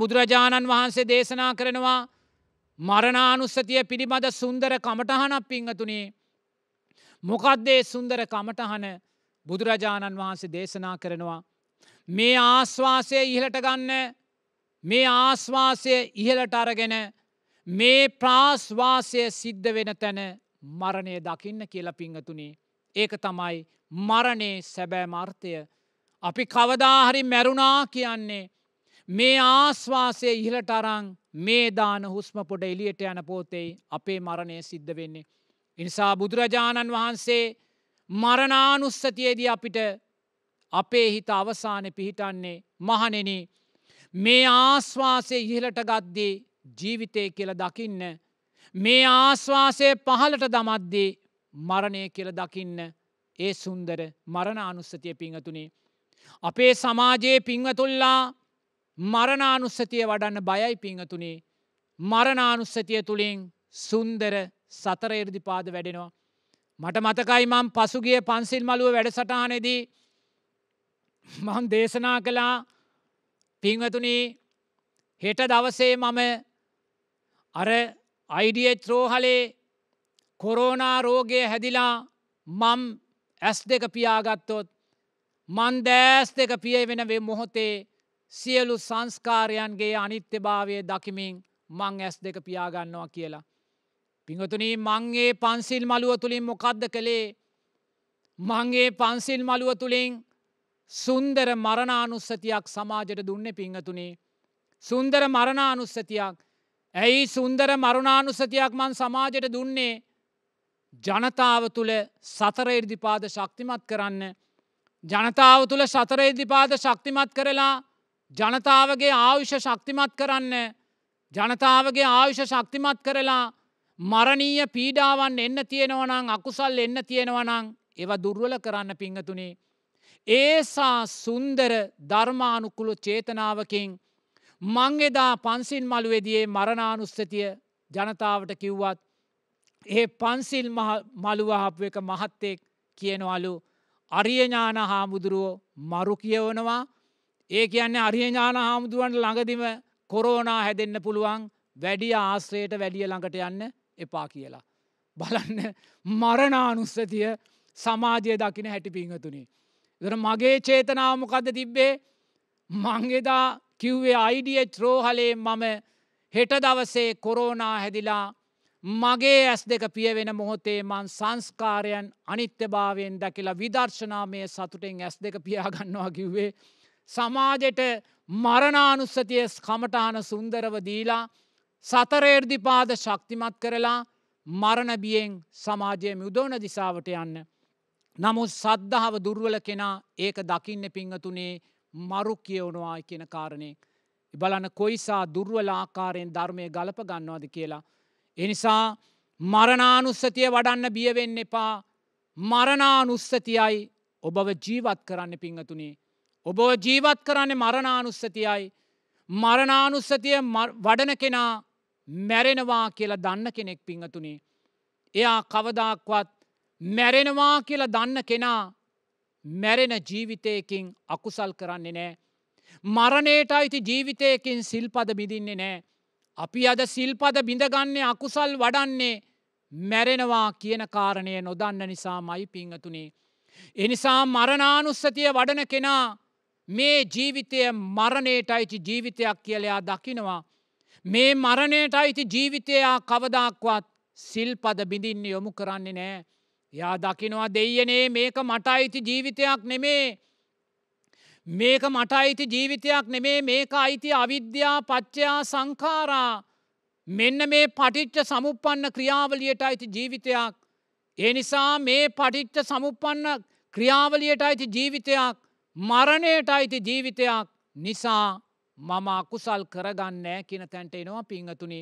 බුදුරජාණන් වහන්සේ දේශනා කරනවා මරණානුස්සතිය පිළිබඳ සුන්දර කමටහනක් පිංහතුනේ. මොකක්දේ සුන්දර කමටහන බුදුරජාණන් වහන්සේ දේශනා කරනවා. මේ ආශ්වාසය ඉහලට ගන්න මේ ආශ්වාසය ඉහලට අරගෙන මේ ප්‍රාශ්වාසය සිද්ධ වෙන තැන මරණය දකින්න කියල පිංහතුනේ. ඒක තමයි මරණේ සැබෑ මර්ථය. අපි කවදාහරි මැරුණා කියන්නේ. මේ ආස්වාසය ඉහලට අරං මේ දාන හුස්ම පොඩ එලියට යන පෝතෙයි අපේ මරණය සිද්ධ වෙන්නේ. ඉනිසා බුදුරජාණන් වහන්සේ මරණානුස්සතියේදී අපිට අපේ හිත අවසානය පිහිටන්නේ මහනෙන මේ ආස්වාසය ඉහලට ගද්දී ජීවිතය කියල දකින්න. මේ ආස්වාසය පහලට දමද්දී මරණය කියල දකින්න ඒ සුන්දර මරණ අනුස්සතිය පිංහතුනේ. අපේ සමාජයේ පිංවතුල්ලා මරණානුස්සතිය වඩන්න බයයි පිංහතුනේ මරණානුස්සතිය තුළින් සුන්දර සතර ඉර්දිපාද වැඩෙනවා. මට මතකයි මං පසුගිය පන්සිල් මලුව වැඩසටහනෙදී මං දේශනා කළා පිංහතුනී හෙට දවසේ මම අර අයිඩියච් රෝහලේ කොරෝනා රෝගය හැදිලා මම් ඇස් දෙක පියාගත්තොත් මන් දෑස් දෙක පිය වෙනවේ මොහොතේ සියලු සංස්කාරයන්ගේ අනිත්‍යභාවය දකිමින් මං ඇස් දෙක පියාගන්නවා කියලා. පිංහතුනී මංගේ පන්සිල් මලුව තුළින් මොකක්ද කළේ මංගේ පන්සිල් මලුව තුළින් සුන්දර මරණානුස්සතියක් සමාජයට දුන්න පිංහතුනේ. සුන්දර මරණානුස්සතියක් ඇයි සුන්දර මරුණානුස්සතියක් මන් සමාජයට දුන්නේ ජනතාව තුළ සතර ඉර්දිපාද ශක්තිමත් කරන්න ජනතාව තුළ සතර ඉදිපාද ශක්තිමත් කරලා ජනතාවගේ ආයුෂ ශක්තිමත් කරන්න ජනතාවගේ ආයුෂ ශක්තිමත් කරලා මරණීය පීඩාවන් එන්න තියෙනවනං අකුසල් එන්න තියෙනවනං ඒව දුර්වල කරන්න පිංහතුනේ. ඒසා සුන්දර ධර්මානුකුළු චේතනාවකින් මංගෙදා පන්සිල් මළුවේදයේ මරණානුස්සතිය ජනතාවට කිව්වත්. ඒ පන්සිල් මළුවහපු එක මහත්තෙක් කියනවලු අරියඥාන හාමුදුරුවෝ මරු කියවනවා ඒ කියන්නේ අරිය ඥාන හාමුදුරුවන්ට ළඟදිම කොරෝනා හැදෙන්න පුළුවන් වැඩිය ආශ්‍රයට වැඩිය ළඟට යන්න එපා කියලා. බලන්න මරණානුස්සතිය සමාජය දකින හැටි පිංහතුනි. දර මගේ චේතනාමකද තිබ්බේ මංගෙදා කිව්වේ අයිඩිය ත්‍රෝහලේ මම හෙට දවසේ කොරෝනා හැදිලා මගේ ඇස් දෙක පියවෙන මොහොතේ මන් සංස්කාරයන් අනිත්‍යභාවයෙන් දැකිලා විදර්ශනාමය සතුටෙන් ඇස් දෙක පියාගන්නවා කිව්වේ සමාජෙට මරණානුස්සතිය කමටාන සුන්දරව දීලා සතරේර්දිපාද ශක්තිමත් කරලා මරණබියෙන් සමාජය මුදෝන දිසාවට යන්න. නමුත් සද්ධාව දුර්වල කෙනා ඒක දකින්න පිංහතුනේ මරු කියවනවා කියන කාරණය. බලන කොයිසා දුර්වල ආකාරයෙන් ධර්මය ගලප ගන්නවාද කියලා. එනිසා මරණානුස්සතිය වඩන්න බියවෙන්න එපා මරණානුස්සතියයි ඔබව ජීවත් කරන්න පිංහතුනේ ඔබෝ ජීවත් කරන්නේ මරණානුස්සතියයි. මරණානුස්සතිය වඩන කෙනා මැරෙනවා කියලා දන්න කෙනෙක් පිංහතුනේ. එයා කවදාක්වත් මැරෙනවා කියලා දන්න කෙනා මැරෙන ජීවිතයකින් අකුසල් කරන්නේ නෑ. මරණයට අයිති ජීවිතයකින් සිල්පද බිඳින්නේ නෑ. අපි අද සිල්පද බිඳගන්නේ අකුසල් වඩන්නේ මැරෙනවා කියන කාරණය නොදන්න නිසා මයි පිංහතුනේ. එනිසා මරණානුස්සතිය වඩන කෙනා මේ ජීවිතය මරණයට අයිති ජීවිතයක් කියලයා දකිනවා. මේ මරණයට අයිති ජීවිතයා කවදක්වත් සිල්පද බිඳින්න යොමු කරන්නේ නෑ. යා දකිනවා දෙයනේ මේක මට අයිති ජීවිතයක් නෙමේ. මේක මට අයිති ජීවිතයක් නෙමේ මේක අයිති අවිද්‍යා පච්චයා සංකාරා මෙන්න මේ පටිච්ච සමුපන්න ක්‍රියාවලියට අයිති ජීවිතයක්. ඒ නිසා මේ පටිච්ච සමුපන්න ක්‍රියාවලියට අයිති ජීවිතයක් මරණයට අයිති ජීවිතයක් නිසා මම අකුසල් කරගන්නෑ කියන තැන්ට එනවා පිංහතුනි